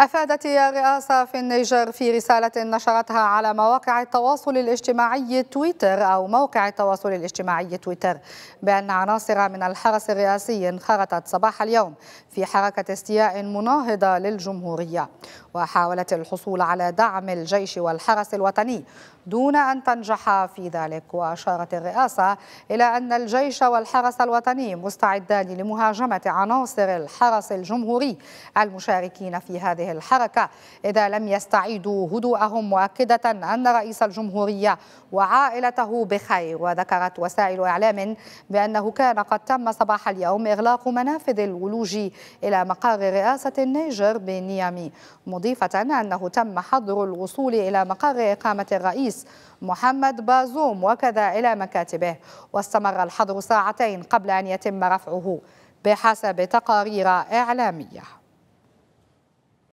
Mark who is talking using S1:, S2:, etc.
S1: أفادت الرئاسة في النيجر في رسالة نشرتها على مواقع التواصل الاجتماعي تويتر أو موقع التواصل الاجتماعي تويتر بأن عناصر من الحرس الرئاسي انخرطت صباح اليوم في حركة استياء مناهضة للجمهورية وحاولت الحصول على دعم الجيش والحرس الوطني دون أن تنجح في ذلك وأشارت الرئاسة إلى أن الجيش والحرس الوطني مستعدان لمهاجمة عناصر الحرس الجمهوري المشاركين في هذه هذه الحركة إذا لم يستعيدوا هدوءهم مؤكدة أن رئيس الجمهورية وعائلته بخير وذكرت وسائل إعلام بأنه كان قد تم صباح اليوم إغلاق منافذ الولوج إلى مقر رئاسة النيجر بنيامي مضيفة أنه تم حظر الوصول إلى مقر إقامة الرئيس محمد بازوم وكذا إلى مكاتبه واستمر الحظر ساعتين قبل أن يتم رفعه بحسب تقارير إعلامية